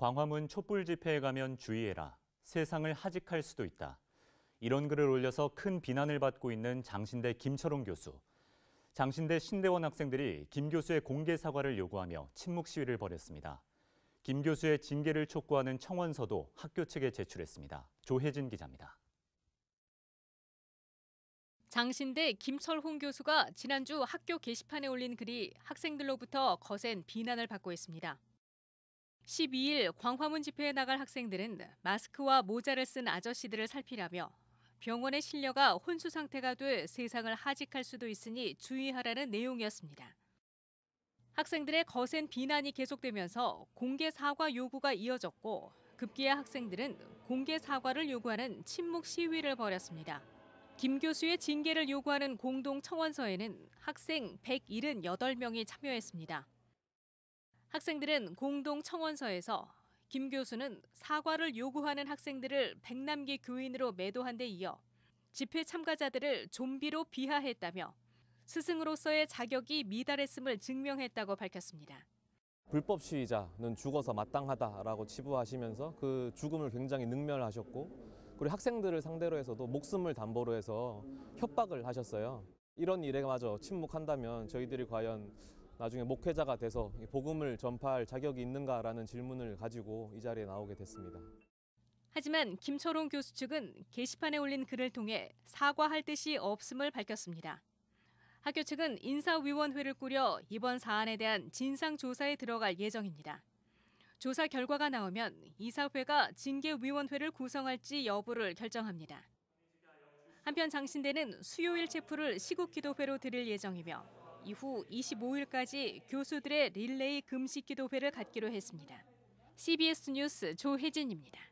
광화문 촛불 집회에 가면 주의해라. 세상을 하직할 수도 있다. 이런 글을 올려서 큰 비난을 받고 있는 장신대 김철웅 교수. 장신대 신대원 학생들이 김 교수의 공개 사과를 요구하며 침묵 시위를 벌였습니다. 김 교수의 징계를 촉구하는 청원서도 학교 측에 제출했습니다. 조혜진 기자입니다. 장신대 김철홍 교수가 지난주 학교 게시판에 올린 글이 학생들로부터 거센 비난을 받고 있습니다. 12일 광화문 집회에 나갈 학생들은 마스크와 모자를 쓴 아저씨들을 살피라며 병원에 실려가 혼수 상태가 돼 세상을 하직할 수도 있으니 주의하라는 내용이었습니다. 학생들의 거센 비난이 계속되면서 공개 사과 요구가 이어졌고 급기야 학생들은 공개 사과를 요구하는 침묵 시위를 벌였습니다. 김 교수의 징계를 요구하는 공동 청원서에는 학생 178명이 참여했습니다. 학생들은 공동 청원서에서 김 교수는 사과를 요구하는 학생들을 백남기 교인으로 매도한 데 이어 집회 참가자들을 좀비로 비하했다며 스승으로서의 자격이 미달했음을 증명했다고 밝혔습니다. 불법 시위자는 죽어서 마땅하다라고 치부하시면서 그 죽음을 굉장히 능멸하셨고 그리고 학생들을 상대로 해서도 목숨을 담보로 해서 협박을 하셨어요. 이런 일에마저 침묵한다면 저희들이 과연 나중에 목회자가 돼서 복음을 전파할 자격이 있는가라는 질문을 가지고 이 자리에 나오게 됐습니다. 하지만 김철홍 교수 측은 게시판에 올린 글을 통해 사과할 뜻이 없음을 밝혔습니다. 학교 측은 인사위원회를 꾸려 이번 사안에 대한 진상조사에 들어갈 예정입니다. 조사 결과가 나오면 이사회가 징계위원회를 구성할지 여부를 결정합니다. 한편 장신대는 수요일 체포를 시국기도회로 드릴 예정이며 이후 25일까지 교수들의 릴레이 금식 기도회를 갖기로 했습니다. CBS 뉴스 조혜진입니다.